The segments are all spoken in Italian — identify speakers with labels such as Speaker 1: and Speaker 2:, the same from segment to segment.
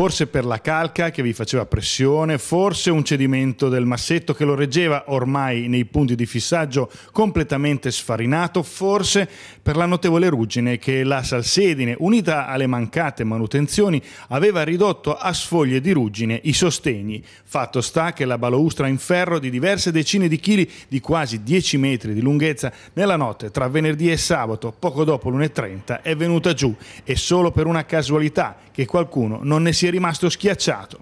Speaker 1: forse per la calca che vi faceva pressione, forse un cedimento del massetto che lo reggeva ormai nei punti di fissaggio completamente sfarinato, forse per la notevole ruggine che la salsedine, unita alle mancate manutenzioni, aveva ridotto a sfoglie di ruggine i sostegni. Fatto sta che la balaustra in ferro di diverse decine di chili di quasi 10 metri di lunghezza nella notte tra venerdì e sabato, poco dopo l'1.30, è venuta giù e solo per una casualità che qualcuno non ne si è è rimasto schiacciato.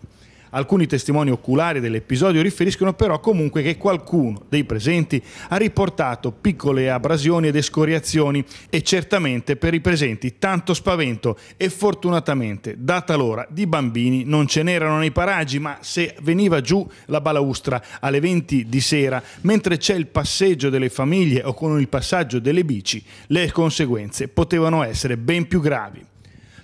Speaker 1: Alcuni testimoni oculari dell'episodio riferiscono però comunque che qualcuno dei presenti ha riportato piccole abrasioni ed escoriazioni e certamente per i presenti tanto spavento e fortunatamente, data l'ora, di bambini non ce n'erano nei paraggi, ma se veniva giù la balaustra alle 20 di sera, mentre c'è il passeggio delle famiglie o con il passaggio delle bici, le conseguenze potevano essere ben più gravi.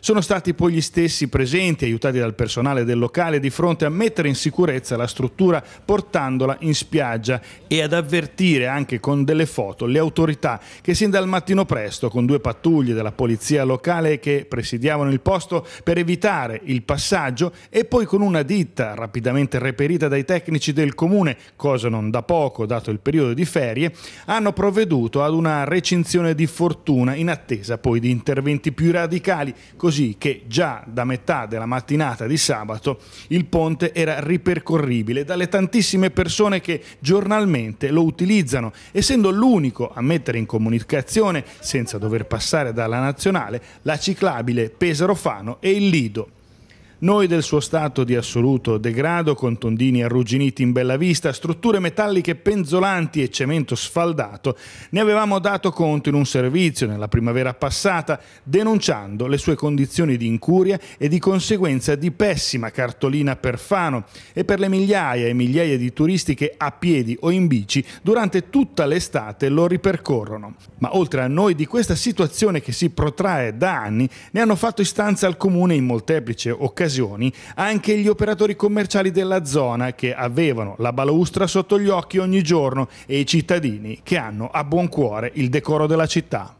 Speaker 1: Sono stati poi gli stessi presenti, aiutati dal personale del locale, di fronte a mettere in sicurezza la struttura portandola in spiaggia e ad avvertire anche con delle foto le autorità che sin dal mattino presto, con due pattuglie della polizia locale che presidiavano il posto per evitare il passaggio e poi con una ditta rapidamente reperita dai tecnici del comune, cosa non da poco dato il periodo di ferie, hanno provveduto ad una recinzione di fortuna in attesa poi di interventi più radicali, così così che già da metà della mattinata di sabato il ponte era ripercorribile dalle tantissime persone che giornalmente lo utilizzano, essendo l'unico a mettere in comunicazione, senza dover passare dalla nazionale, la ciclabile Pesaro Fano e il Lido. Noi del suo stato di assoluto degrado, con tondini arrugginiti in bella vista, strutture metalliche penzolanti e cemento sfaldato, ne avevamo dato conto in un servizio nella primavera passata, denunciando le sue condizioni di incuria e di conseguenza di pessima cartolina per Fano e per le migliaia e migliaia di turisti che a piedi o in bici durante tutta l'estate lo ripercorrono. Ma oltre a noi di questa situazione che si protrae da anni, ne hanno fatto istanza al comune in molteplici occasioni occasioni anche gli operatori commerciali della zona che avevano la balaustra sotto gli occhi ogni giorno e i cittadini che hanno a buon cuore il decoro della città.